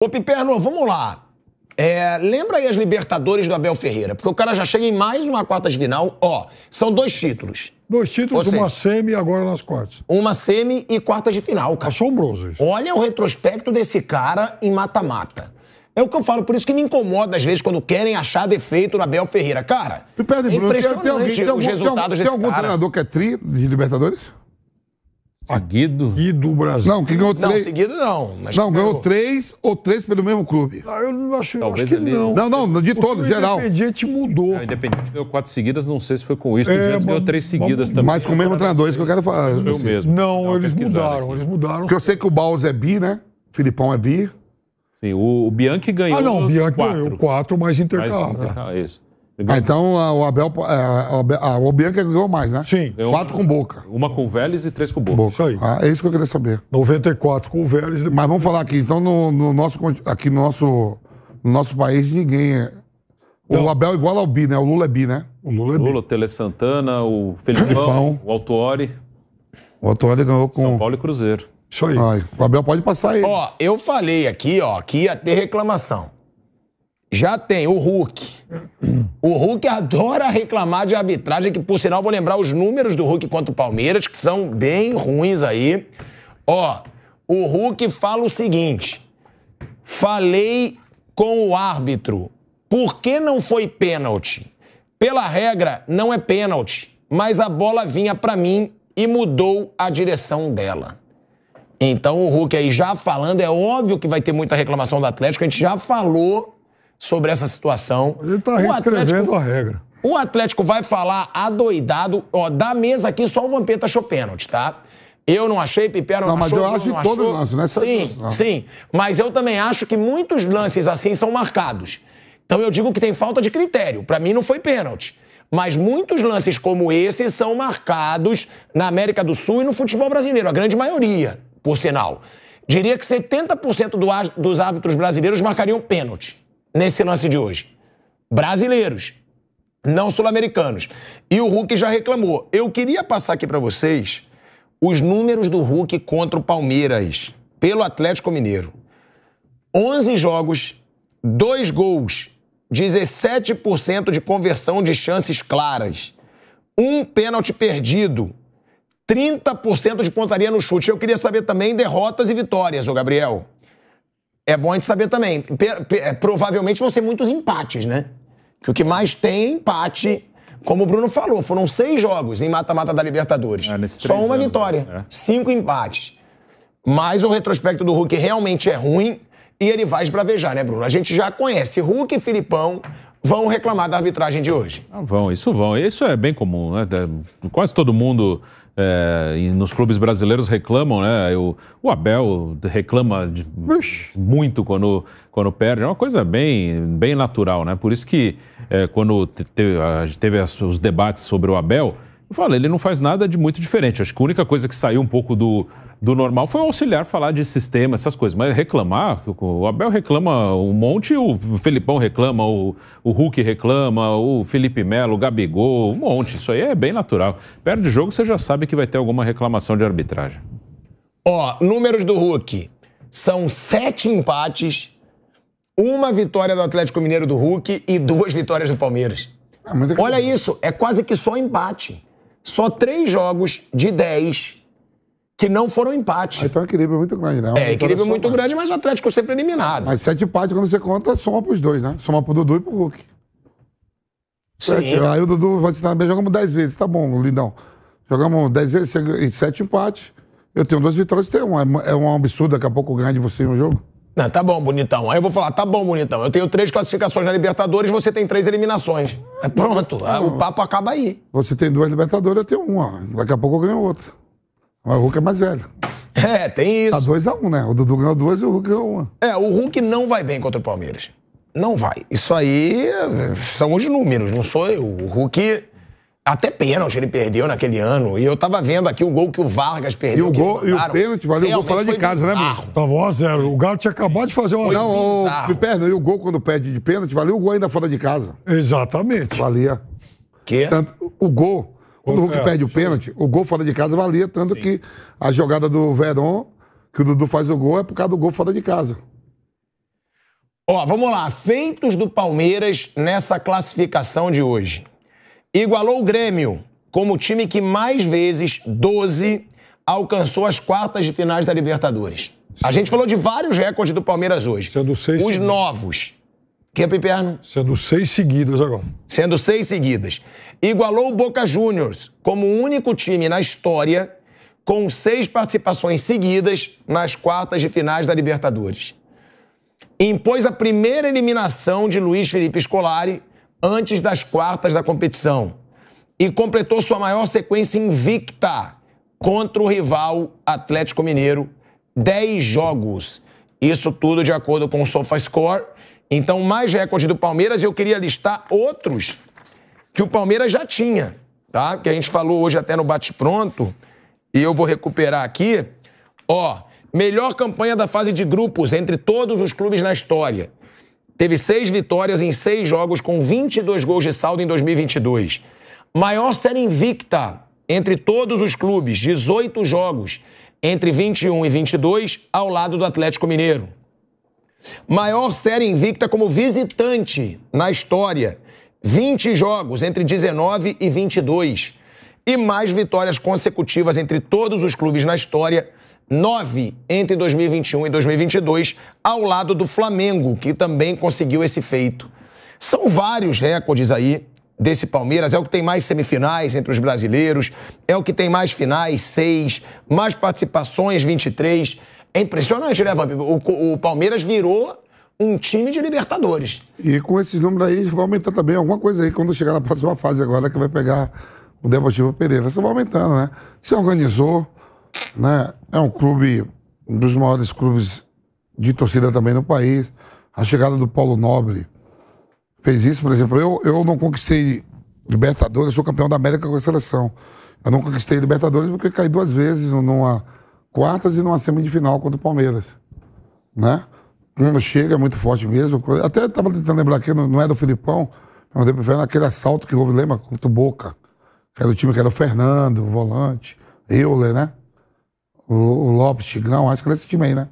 Ô, Piperno, vamos lá. É, lembra aí as Libertadores do Abel Ferreira, porque o cara já chega em mais uma quarta de final. Ó, são dois títulos. Dois títulos, seja, uma semi e agora nas quartas. Uma semi e quartas de final, cara. Assombroso isso. Olha o retrospecto desse cara em mata-mata. É o que eu falo, por isso que me incomoda às vezes quando querem achar defeito no Abel Ferreira. Cara, é impressionante alguém, os algum, resultados tem algum, desse tem algum cara. treinador que é tri de Libertadores? Seguido? Seguido do Brasil. Não, que ganhou três. Não, seguido não. Mas não, ganhou três ou três pelo mesmo clube. Ah, eu não acho, acho que ele... não. Não, não, de todos, geral. O Independiente mudou. Não, o Independiente ganhou quatro seguidas, não sei se foi com isso. O Independiente é, ganhou três seguidas mas, também. Mas com o mesmo treinador, é isso que eu quero falar. Eu o mesmo. Não, não eles mudaram, aqui. eles mudaram. Porque eu sei que o Baus é bi, né? O Filipão é bi. Sim, o, o Bianchi ganhou. Ah, não, o Bianchi quatro. ganhou quatro, mais intercalado. Ah, intercalado, isso. Ah, então o Abel. o é, Bianca ganhou mais, né? Sim. Ganhou Quatro com boca. Uma com Vélez e três com boca. boca. Isso aí. Ah, é isso que eu queria saber. 94 com o Vélez. Depois... Mas vamos falar aqui, então, no, no nosso, aqui no nosso, no nosso país, ninguém. É... Não. O Abel é igual ao Bi, né? O Lula é Bi, né? O Lula é Bi. Lula, Tele Santana, o Felipão, o Autuori. O Autuori ganhou com. São Paulo e Cruzeiro. Isso aí. Ai, o Abel pode passar aí. Ó, eu falei aqui, ó, que ia ter reclamação. Já tem o Hulk o Hulk adora reclamar de arbitragem, que por sinal vou lembrar os números do Hulk contra o Palmeiras, que são bem ruins aí. Ó, o Hulk fala o seguinte: falei com o árbitro, por que não foi pênalti? Pela regra, não é pênalti, mas a bola vinha para mim e mudou a direção dela. Então o Hulk aí já falando, é óbvio que vai ter muita reclamação do Atlético, a gente já falou sobre essa situação. Ele está reescrevendo a regra. O Atlético vai falar adoidado. Ó, da mesa aqui só o Vampeta achou pênalti, tá? Eu não achei, Pipera não, não mas Não, Mas eu acho que todos achou. lances, né? Sim, não. sim. Mas eu também acho que muitos lances assim são marcados. Então eu digo que tem falta de critério. Para mim não foi pênalti. Mas muitos lances como esse são marcados na América do Sul e no futebol brasileiro, a grande maioria, por sinal. Diria que 70% do, dos árbitros brasileiros marcariam pênalti nesse lance de hoje? Brasileiros, não sul-americanos. E o Hulk já reclamou. Eu queria passar aqui para vocês os números do Hulk contra o Palmeiras pelo Atlético Mineiro. 11 jogos, 2 gols, 17% de conversão de chances claras, um pênalti perdido, 30% de pontaria no chute. Eu queria saber também derrotas e vitórias, ô Gabriel é bom a gente saber também. É, provavelmente vão ser muitos empates, né? Que o que mais tem é empate. Como o Bruno falou, foram seis jogos em mata-mata da Libertadores. É, Só uma anos, vitória, né? é. cinco empates. Mas o retrospecto do Hulk realmente é ruim e ele vai esbravejar, né, Bruno? A gente já conhece Hulk e Filipão, vão reclamar da arbitragem de hoje. Ah, vão, isso vão. Isso é bem comum, né? Quase todo mundo é, e nos clubes brasileiros reclamam, né? O, o Abel reclama de, muito quando, quando perde. É uma coisa bem, bem natural, né? Por isso que é, quando teve, teve os debates sobre o Abel, eu falei, ele não faz nada de muito diferente. Acho que a única coisa que saiu um pouco do, do normal foi o auxiliar falar de sistema, essas coisas. Mas reclamar, o Abel reclama um monte, o Felipão reclama, o, o Hulk reclama, o Felipe Melo, o Gabigol, um monte. Isso aí é bem natural. Perde jogo, você já sabe que vai ter alguma reclamação de arbitragem. Ó, números do Hulk. São sete empates, uma vitória do Atlético Mineiro do Hulk e duas vitórias do Palmeiras. É Olha isso, é quase que só empate. Só três jogos de dez que não foram empate. Então é um equilíbrio muito grande, né? É, equilíbrio muito somar. Né? grande, mas o Atlético sempre eliminado. Mas sete empates, quando você conta, soma pros dois, né? Soma pro Dudu e pro Hulk. Sete. Sim. Aí o Dudu vai se bem, jogamos dez vezes. Tá bom, lindão. Jogamos dez vezes e sete empates. Eu tenho duas vitórias e tenho uma. É um é absurdo daqui a pouco ganhar de você no jogo. Não, tá bom, bonitão. Aí eu vou falar, tá bom, bonitão. Eu tenho três classificações na Libertadores, você tem três eliminações. É pronto, não, ah, o tá papo acaba aí. Você tem duas Libertadores, eu tenho uma. Daqui a pouco eu ganho outra. Mas O Hulk é mais velho. É, tem isso. Tá 2x1, um, né? O Dudu ganhou 2 e o Hulk ganhou 1. Um. É, o Hulk não vai bem contra o Palmeiras. Não vai. Isso aí é, são os números, não sou eu. O Hulk. Até pênalti ele perdeu naquele ano. E eu tava vendo aqui o gol que o Vargas perdeu. E o, gol, e o pênalti, valeu o gol falar de casa, né, bizarro. né, amigo? Tava 1x0. O Galo tinha acabado de fazer uma. Não, o, me perna, e o gol quando perde de pênalti, valeu o gol ainda fora de casa. Exatamente. Valia. Que? Tanto, o gol o Hulk perde o pênalti, o gol fora de casa valia, tanto Sim. que a jogada do Verón, que o Dudu faz o gol, é por causa do gol fora de casa. Ó, vamos lá. Feitos do Palmeiras nessa classificação de hoje. Igualou o Grêmio como o time que mais vezes, 12, alcançou as quartas de finais da Libertadores. Sim. A gente falou de vários recordes do Palmeiras hoje. Sendo seis, Os novos. Quem é, pro inferno? Sendo seis seguidas agora. Sendo seis seguidas. Igualou o Boca Juniors como o único time na história com seis participações seguidas nas quartas de finais da Libertadores. Impôs a primeira eliminação de Luiz Felipe Scolari antes das quartas da competição e completou sua maior sequência invicta contra o rival Atlético Mineiro, 10 jogos. Isso tudo de acordo com o SofaScore, então, mais recorde do Palmeiras, eu queria listar outros que o Palmeiras já tinha, tá? Que a gente falou hoje até no bate-pronto, e eu vou recuperar aqui. Ó, melhor campanha da fase de grupos entre todos os clubes na história. Teve seis vitórias em seis jogos, com 22 gols de saldo em 2022. Maior série invicta entre todos os clubes, 18 jogos, entre 21 e 22, ao lado do Atlético Mineiro. Maior série invicta como visitante na história. 20 jogos entre 19 e 22. E mais vitórias consecutivas entre todos os clubes na história. 9 entre 2021 e 2022, ao lado do Flamengo, que também conseguiu esse feito. São vários recordes aí desse Palmeiras. É o que tem mais semifinais entre os brasileiros, é o que tem mais finais, 6, mais participações, 23. É impressionante, né, Vamp? O, o Palmeiras virou um time de Libertadores. E com esses números aí, vai aumentar também alguma coisa aí quando chegar na próxima fase agora, que vai pegar o Deportivo Pereira. Isso vai aumentando, né? Se organizou, né? É um clube, um dos maiores clubes de torcida também no país. A chegada do Paulo Nobre fez isso, por exemplo. Eu, eu não conquistei Libertadores, eu sou campeão da América com a seleção. Eu não conquistei Libertadores porque caí duas vezes numa quartas e numa semifinal contra o Palmeiras. Né? Quando chega, é muito forte mesmo. Até estava tentando lembrar aqui, não é do Filipão, mas eu lembro naquele assalto que houve, lembra? Contra o Boca. Que era o time que era o Fernando, o volante, Euler, né? O, o Lopes, Tigrão, acho que era esse time aí, né?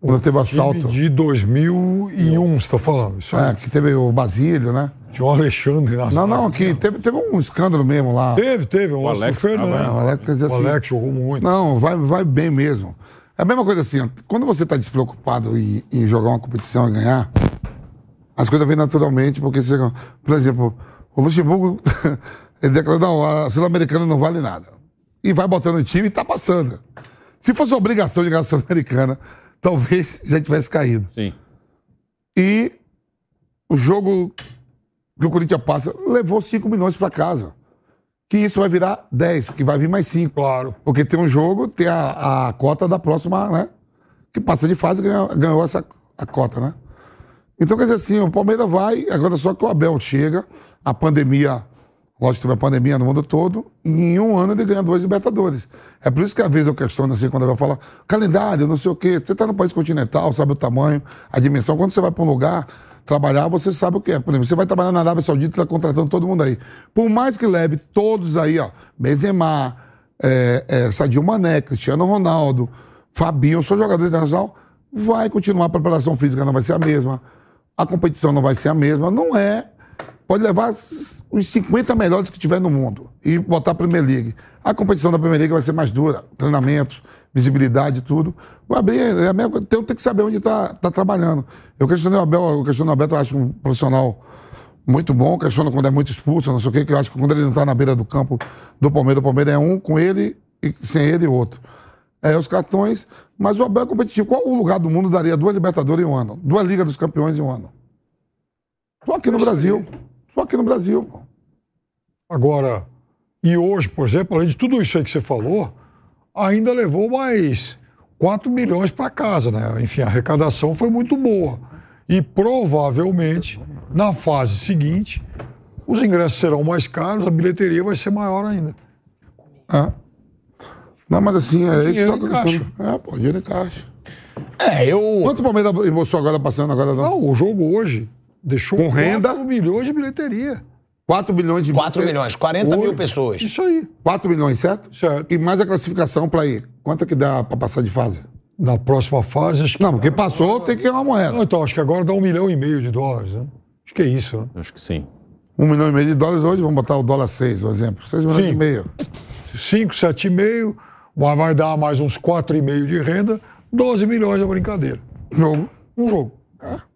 Quando teve o assalto. De 2001, você está falando? Isso é, que teve o Basílio, né? Tinha o Alexandre na Não, não, que teve, teve um escândalo mesmo lá. Teve, teve. Um o Alex, Fernando. Né? o Alex, o assim. Alex jogou muito. Não, vai, vai bem mesmo. É a mesma coisa assim, quando você está despreocupado em, em, jogar uma competição e ganhar, as coisas vêm naturalmente, porque você. Por exemplo, o Luxemburgo, ele declarou: não, a Sul-Americana não vale nada. E vai botando o time e está passando. Se fosse obrigação de ganhar a Sul-Americana, talvez já tivesse caído. Sim. E o jogo que o Corinthians passa levou 5 milhões para casa. Que isso vai virar 10, que vai vir mais 5. Claro. Porque tem um jogo, tem a, a cota da próxima, né? Que passa de fase ganhou, ganhou essa a cota, né? Então, quer dizer assim, o Palmeiras vai, agora só que o Abel chega, a pandemia Lógico, teve a pandemia no mundo todo, e em um ano ele ganha dois Libertadores. É por isso que às vezes eu questiono assim, quando vai falar, calendário, não sei o quê. Você está no país continental, sabe o tamanho, a dimensão. Quando você vai para um lugar trabalhar, você sabe o que é. Por exemplo, você vai trabalhar na Arábia Saudita, está contratando todo mundo aí. Por mais que leve todos aí, ó, Benzema, é, é, Sadio Mané, Cristiano Ronaldo, Fabinho, sou jogador internacional, vai continuar a preparação física, não vai ser a mesma. A competição não vai ser a mesma. Não é pode levar os 50 melhores que tiver no mundo e botar a Premier League. A competição da Premier League vai ser mais dura, treinamentos, visibilidade, tudo. O Abel é mesma, tem, tem que saber onde está tá trabalhando. Eu questionei o Abel, eu questiono o Abel, eu acho um profissional muito bom, questiono quando é muito expulso, não sei o quê, que eu acho que quando ele não está na beira do campo do Palmeiras, o Palmeiras é um com ele e sem ele outro. É, os cartões, mas o Abel é competitivo. Qual o lugar do mundo daria duas Libertadores em um ano? Duas Ligas dos Campeões em um ano? Estou aqui no Brasil aqui no Brasil. Agora, e hoje, por exemplo, além de tudo isso aí que você falou, ainda levou mais 4 milhões para casa, né? Enfim, a arrecadação foi muito boa. E provavelmente, na fase seguinte, os ingressos serão mais caros, a bilheteria vai ser maior ainda. É. Não, mas assim, é, isso. Só tá caixa. É, pô, dinheiro em caixa. É, eu. Quanto o Palmeiras embolsou agora passando agora? Não? não, o jogo hoje Deixou com renda. 4 milhões de bilheteria. 4 milhões de 4 milhões, 40 Hoje, mil pessoas. Isso aí. 4 milhões, certo? Certo. E mais a classificação para ir. Quanto é que dá para passar de fase? Na próxima fase. Acho que não, porque passou, tem que ganhar uma moeda. Não, então, acho que agora dá um milhão e meio de dólares, né? Acho que é isso, né? Acho que sim. Um milhão e meio de dólares hoje, vamos botar o dólar 6, por exemplo. 6 milhões Cinco. e meio. 5, 7,5, vai dar mais uns 4,5 de renda, 12 milhões é brincadeira. Jogo. Um jogo. É.